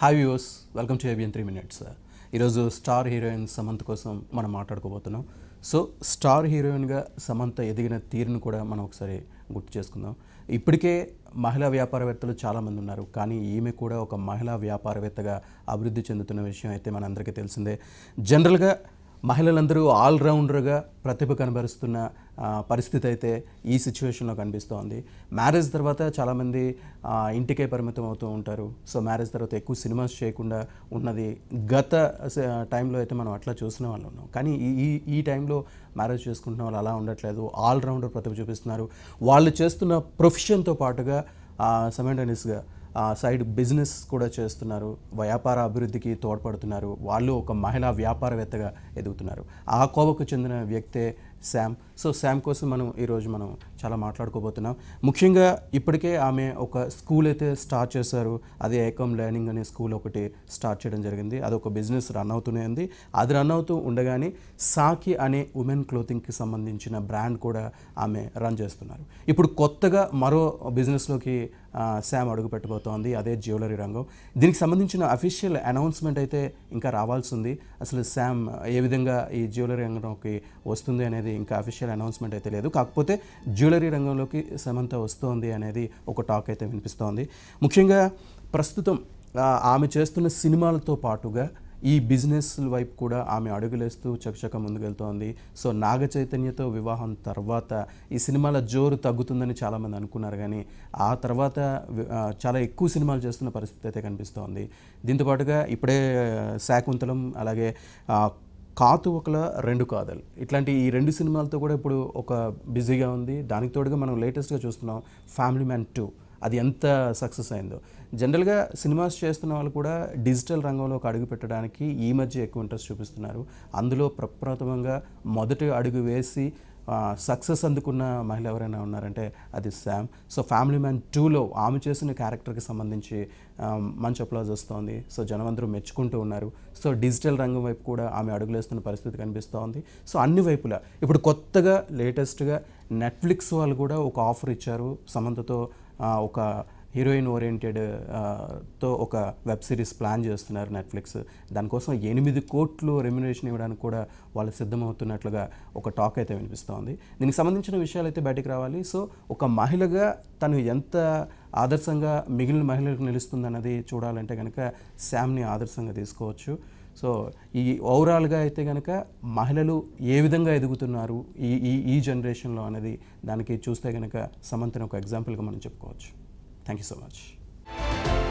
Hi views welcome to ABN three minutes ఈరోజు star heroine Samantha కోసం మనం మాట్లాడుకోబోతున్నాం సో స్టార్ హీరోయిన్గా సమంత ఎదిగిన తీరును కూడా మనం ఒకసారి గుర్తు చేసుకుందాం ఇప్పటికే మహిళా వ్యాపారవేత్తలు చాలామంది ఉన్నారు కానీ ఈమె కూడా ఒక మహిళా వ్యాపారవేత్తగా అభివృద్ధి చెందుతున్న విషయం అయితే మనందరికీ తెలిసిందే జనరల్గా మహిళలందరూ ఆల్రౌండర్గా ప్రతిభ కనబరుస్తున్న పరిస్థితి అయితే ఈ సిచ్యువేషన్లో కనిపిస్తోంది మ్యారేజ్ తర్వాత చాలామంది ఇంటికే పరిమితం అవుతూ ఉంటారు సో మ్యారేజ్ తర్వాత ఎక్కువ సినిమాస్ చేయకుండా ఉన్నది గత టైంలో అయితే మనం అట్లా చూసిన వాళ్ళు ఉన్నాం కానీ ఈ ఈ టైంలో మ్యారేజ్ చేసుకుంటున్న వాళ్ళు అలా ఉండట్లేదు ఆల్రౌండర్ ప్రతిభ చూపిస్తున్నారు వాళ్ళు చేస్తున్న ప్రొఫెషన్తో పాటుగా సెమెంటనీస్గా సైడ్ బిజినెస్ కూడా చేస్తున్నారు వ్యాపార అభివృద్ధికి తోడ్పడుతున్నారు వాళ్ళు ఒక మహిళా వ్యాపారవేత్తగా ఎదుగుతున్నారు ఆ కోవకు చెందిన వ్యక్తే శామ్ సో శామ్ కోసం మనం ఈరోజు మనం చాలా మాట్లాడుకోబోతున్నాం ముఖ్యంగా ఇప్పటికే ఆమె ఒక స్కూల్ అయితే స్టార్ట్ చేశారు అదే ఏకమ్ లెర్నింగ్ అనే స్కూల్ ఒకటి స్టార్ట్ చేయడం జరిగింది అదొక బిజినెస్ రన్ అవుతూనే ఉంది అది రన్ అవుతూ ఉండగానే సాకి అనే ఉమెన్ క్లోతింగ్కి సంబంధించిన బ్రాండ్ కూడా ఆమె రన్ చేస్తున్నారు ఇప్పుడు కొత్తగా మరో బిజినెస్లోకి శామ్ అడుగు పెట్టబోతోంది అదే జ్యువెలరీ రంగం దీనికి సంబంధించిన అఫీషియల్ అనౌన్స్మెంట్ అయితే ఇంకా రావాల్సి ఉంది అసలు శామ్ ఏ విధంగా ఈ జ్యువెలరీ రంగంలోకి వస్తుంది అనేది ఇంకా అఫీషియల్ అనౌన్స్మెంట్ అయితే లేదు కాకపోతే జ్యూ జ్యువెలరీ రంగంలోకి సమంత వస్తోంది అనేది ఒక టాక్ అయితే వినిపిస్తోంది ముఖ్యంగా ప్రస్తుతం ఆమె చేస్తున్న సినిమాలతో పాటుగా ఈ బిజినెస్ వైపు కూడా ఆమె అడుగులేస్తూ చకచక ముందుకెళ్తోంది సో నాగ చైతన్యతో వివాహం తర్వాత ఈ సినిమాల జోరు తగ్గుతుందని చాలామంది అనుకున్నారు కానీ ఆ తర్వాత చాలా ఎక్కువ సినిమాలు చేస్తున్న పరిస్థితి అయితే కనిపిస్తోంది దీంతోపాటుగా ఇప్పుడే శాకుంతలం అలాగే కాతు ఒకల రెండు కాదలు ఇట్లాంటి ఈ రెండు సినిమాలతో కూడా ఇప్పుడు ఒక బిజీగా ఉంది దానికి తోడుగా మనం లేటెస్ట్గా చూస్తున్నాం ఫ్యామిలీ మ్యాన్ టూ అది ఎంత సక్సెస్ అయిందో జనరల్గా సినిమాస్ చేస్తున్న వాళ్ళు కూడా డిజిటల్ రంగంలో ఒక అడుగు పెట్టడానికి ఈ మధ్య ఎక్కువ ఇంట్రెస్ట్ చూపిస్తున్నారు అందులో ప్రప్రథమంగా మొదటి అడుగు వేసి సక్సెస్ అందుకున్న మహిళ ఎవరైనా ఉన్నారంటే అది శామ్ సో ఫ్యామిలీ మ్యాన్ టూలో ఆమె చేసిన క్యారెక్టర్కి సంబంధించి మంచి అప్లాజ్ వస్తోంది సో జనం అందరూ మెచ్చుకుంటూ ఉన్నారు సో డిజిటల్ రంగం వైపు కూడా ఆమె అడుగులేస్తున్న పరిస్థితి కనిపిస్తోంది సో అన్ని వైపులా ఇప్పుడు కొత్తగా లేటెస్ట్గా నెట్ఫ్లిక్స్ వాళ్ళు కూడా ఒక ఆఫర్ ఇచ్చారు సమంతతో ఒక హీరోయిన్ ఓరియంటెడ్ తో ఒక వెబ్ సిరీస్ ప్లాన్ చేస్తున్నారు నెట్ఫ్లిక్స్ దానికోసం ఎనిమిది కోట్లు రెమ్యునేషన్ ఇవ్వడానికి కూడా వాళ్ళు సిద్ధమవుతున్నట్లుగా ఒక టాక్ అయితే వినిపిస్తోంది దీనికి సంబంధించిన విషయాలు అయితే బయటకు రావాలి సో ఒక మహిళగా తను ఎంత ఆదర్శంగా మిగిలిన మహిళలకు నిలుస్తుందన్నది చూడాలంటే కనుక శామ్ని ఆదర్శంగా తీసుకోవచ్చు సో ఈ ఓవరాల్గా అయితే కనుక మహిళలు ఏ విధంగా ఎదుగుతున్నారు ఈ ఈ ఈ జనరేషన్లో అనేది దానికి చూస్తే కనుక సమంతని ఒక ఎగ్జాంపుల్గా మనం చెప్పుకోవచ్చు Thank you so much.